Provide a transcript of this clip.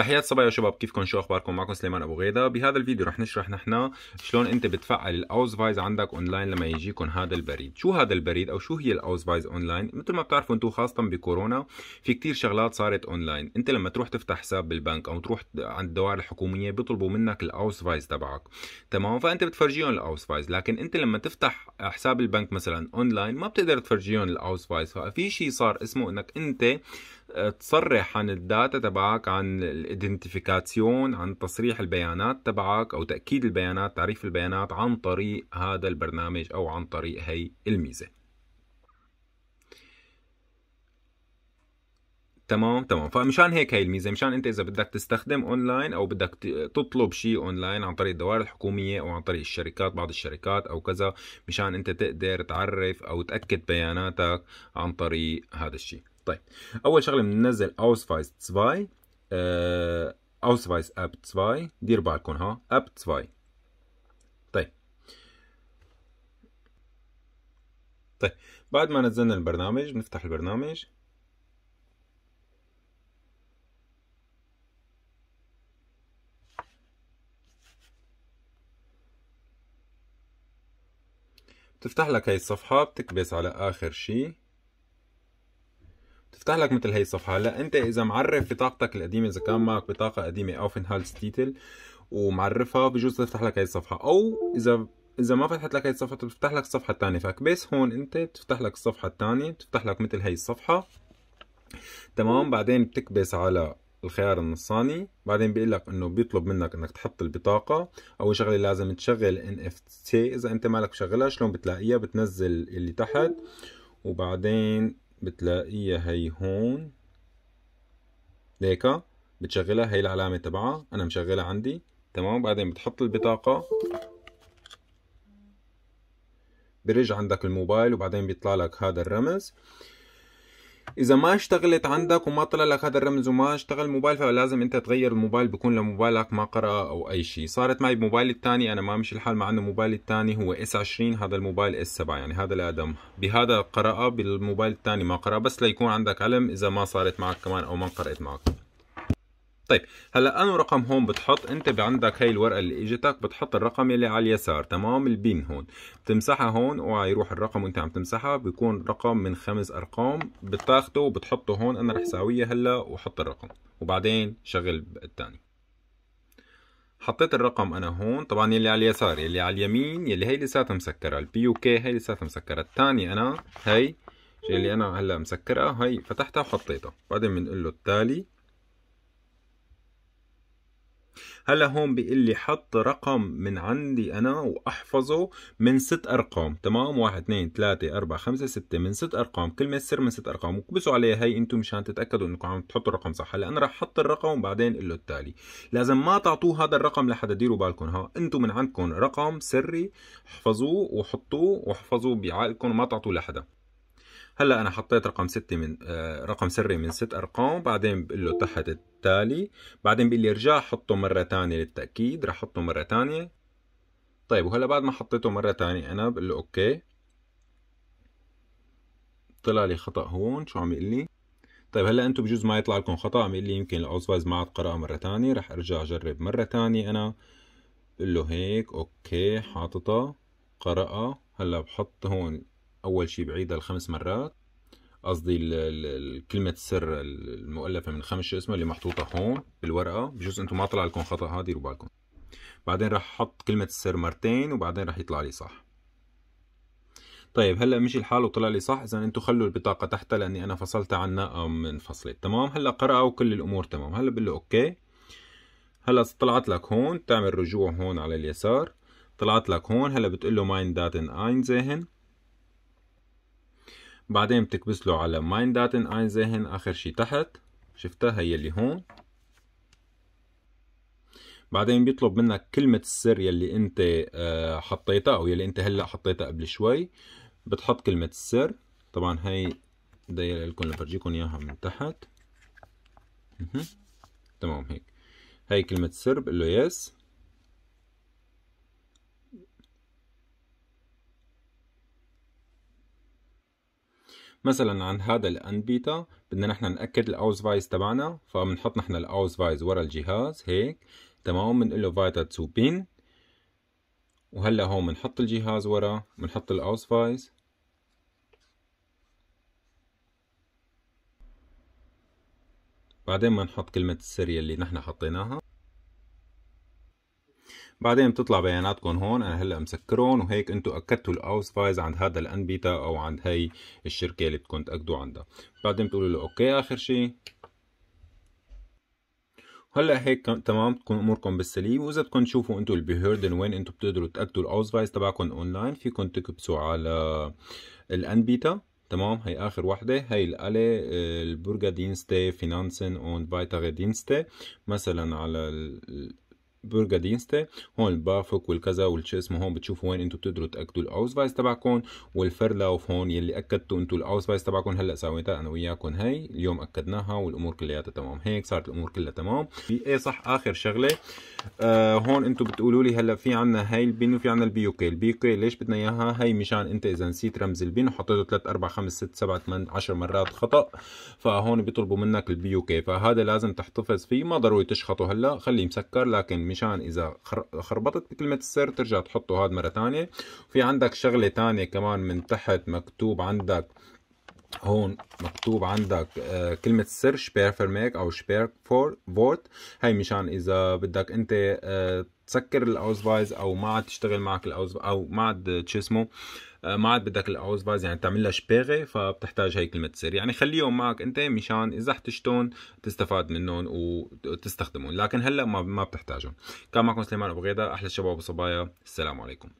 تحيات صبايا وشباب كيفكم شو اخباركم معكم سليمان ابو غيدا بهذا الفيديو رح نشرح نحن شلون انت بتفعل فايز عندك اونلاين لما يجيكم هذا البريد شو هذا البريد او شو هي فايز اونلاين مثل ما بتعرفوا انتم خاصه بكورونا في كتير شغلات صارت اونلاين انت لما تروح تفتح حساب بالبنك او تروح عند الدوائر الحكوميه بيطلبوا منك فايز تبعك تمام فانت بتفرجيهم فايز لكن انت لما تفتح حساب البنك مثلا اونلاين ما بتقدر تفرجيهم فايز ففي شيء صار اسمه انك انت تصرح عن الداتا تبعك عن الايدنتيفيكاسيون عن تصريح البيانات تبعك او تاكيد البيانات تعريف البيانات عن طريق هذا البرنامج او عن طريق هي الميزه تمام تمام فمشان هيك هي الميزه مشان انت اذا بدك تستخدم اونلاين او بدك تطلب شيء اونلاين عن طريق الدوائر الحكوميه او عن طريق الشركات بعض الشركات او كذا مشان انت تقدر تعرف او تاكد بياناتك عن طريق هذا الشيء طيب اول شغله بننزل اوسفايس 2 آه اوسفايس اب 2 دير بالكم ها اب 2 طيب طيب بعد ما نزلنا البرنامج بنفتح البرنامج بتفتح لك هاي الصفحة بتكبس على آخر شي بتفتح لك مثل هي الصفحه هلا انت اذا معرف بطاقتك القديمه اذا كان معك بطاقه قديمه اوفنهالز تيتل ومعرفها بجوز تفتح لك هي الصفحه او اذا اذا ما فتحت لك هي الصفحه بتفتح لك الصفحه الثانيه فكبس هون انت بتفتح لك الصفحه الثانيه بتفتح لك مثل هي الصفحه تمام بعدين بتكبس على الخيار النصاني بعدين بيقول لك انه بيطلب منك انك تحط البطاقه اول شغله لازم تشغل ان اف تي اذا انت مالك مشغلها شلون بتلاقيها بتنزل اللي تحت وبعدين بتلاقيها هي هون ليكا بتشغلها هي العلامة تبعها أنا مشغلها عندي تمام بعدين بتحط البطاقة برج عندك الموبايل وبعدين بيطلع لك هذا الرمز اذا ما اشتغلت عندك وما طلع لك هذا الرمز وما اشتغل الموبايل فلازم انت تغير الموبايل بكون لموبايلك ما قرأ او اي شيء صارت معي بموبايلي الثاني انا ما مشي الحال مع انه موبايلي الثاني هو اس 20 هذا الموبايل اس 7 يعني هذا الادم بهذا قرأ بالموبايل الثاني ما قرأ بس ليكون عندك علم اذا ما صارت معك كمان او ما قرأت معك طيب هلا انا رقم هون بتحط انت عندك هي الورقه اللي اجتك بتحط الرقم اللي على اليسار تمام البين هون بتمسحها هون اوعى يروح الرقم وانت عم تمسحها بيكون رقم من خمس ارقام بتاخده وبتحطه هون انا رح ساويه هلا وحط الرقم وبعدين شغل الثاني حطيت الرقم انا هون طبعا يلي على اليسار يلي على اليمين يلي هي لساتها مسكره البي يو كي هي لساتها مسكره الثاني انا هي اللي انا هلا مسكرها هي فتحتها وحطيتها بعدين بنقول له التالي هلا هون بيقول لي حط رقم من عندي انا واحفظه من ست ارقام تمام واحد اثنين ثلاثة أربعة خمسة ستة من ست ارقام كلمة سر من ست ارقام وكبسوا عليها هي انتم مشان تتاكدوا انكم عم تحطوا الرقم صح هلا انا رح احط الرقم وبعدين اقول له التالي لازم ما تعطوه هذا الرقم لحدا ديروا بالكم ها انتم من عندكم رقم سري احفظوه وحطوه واحفظوه بعقلكم وما تعطوه لحدا هلا انا حطيت رقم ستة من آه، رقم سري من ست ارقام بعدين بقول له تحت التالي بعدين بقول لي ارجع حطه مره ثانيه للتاكيد رح حطه مره ثانيه طيب وهلا بعد ما حطيته مره ثانيه انا بقول له اوكي طلع لي خطا هون شو عم يقول لي طيب هلا انتم بجوز ما يطلع لكم خطا عم يقول لي يمكن الاوزفايز ما عاد قراها مره ثانيه رح ارجع اجرب مره ثانيه انا بقول له هيك اوكي حاططها قراها هلا بحط هون أول شي بعيدها الخمس مرات قصدي كلمة السر المؤلفة من خمس شو اسمه اللي محطوطة هون بالورقة بجوز انتم ما طلع لكم خطأ ها ديروا بالكم بعدين راح احط كلمة السر مرتين وبعدين راح يطلع لي صح طيب هلا مشي الحال وطلع لي صح اذا انتم خلوا البطاقة تحتها لاني انا فصلتها عنا من فصلت تمام هلا قرأ وكل الامور تمام هلا بقول له اوكي هلا طلعت لك هون تعمل رجوع هون على اليسار طلعت لك هون هلا بتقول له ماين داتن اين اينزهن بعدين بتكبس له على ماين داتن اين زهن اخر شي تحت شفتها هي اللي هون بعدين بيطلب منك كلمة السر يلي انت آه، حطيتها او يلي انت هلا حطيتها قبل شوي بتحط كلمة السر طبعا هي دايرة لكم لفرجيكم اياها من تحت تمام هيك هي كلمة السر بقول له يس مثلا عند هذا الان بيتا بدنا نحن ناكد الاوز فايز تبعنا فبنحط نحن الاوز فايز ورا الجهاز هيك تمام بنقول له فايتا 2 بين وهلا هون بنحط الجهاز ورا بنحط الاوز فايز بعدين بنحط كلمة السرية اللي نحن حطيناها بعدين بتطلع بياناتكم هون انا هلا مسكرون وهيك انتم اكدتوا الاوس فايز عند هذا الانبيتا او عند هي الشركه اللي بدكم تاكدوا عندها بعدين بتقولوا له اوكي اخر شيء هلا هيك تمام تكون اموركم بالسليم واذا بدكم تشوفوا انتم البيهردن وين انتم بتقدروا تاكدوا الاوس فايز تبعكم اونلاين فيكم تكبسوا على الانبيتا تمام هي اخر وحده هي الالي آه، البرجا دينستي فينانسن اون فايتاغ دينستي مثلا على برجادينستا هون البافوك والكذا والشي اسمه هون بتشوفوا وين انتم بتقدروا تاكدوا الاوز فايز تبعكم والفرلاوف هون يلي اكدتوا انتم الاوز فايز تبعكم هلا سويتها انا وياكم هي اليوم اكدناها والامور كلياتها تمام هيك صارت الامور كلها تمام في ايه صح اخر شغله آه هون انتم بتقولوا لي هلا في عندنا هي البن وفي عندنا البي كي البي كي ليش بدنا اياها هي مشان انت اذا نسيت رمز البن وحطيته 3 4 5 6 7 8 10 مرات خطا فهون بيطلبوا منك البي كي فهذا لازم تحتفظ فيه ما ضروري تشخطه هلا خليه مسكر لكن مشان اذا خربطت بكلمه السر ترجع تحطه هذا مره ثانيه في عندك شغله ثانيه كمان من تحت مكتوب عندك هون مكتوب عندك آه، كلمة السر شبير فرميك أو شبير فور فورت هاي مشان إذا بدك أنت آه، تسكر الأوزفايز أو ما عاد تشتغل معك الأوزفايز أو ما عاد شو اسمه آه، ما عاد بدك باز يعني تعمل لها شبيغه فبتحتاج هي كلمه السر يعني خليهم معك انت مشان اذا احتجتهم تستفاد منهم وتستخدمهم لكن هلا ما بتحتاجهم كان معكم سليمان ابو غيدا احلى الشباب وصبايا السلام عليكم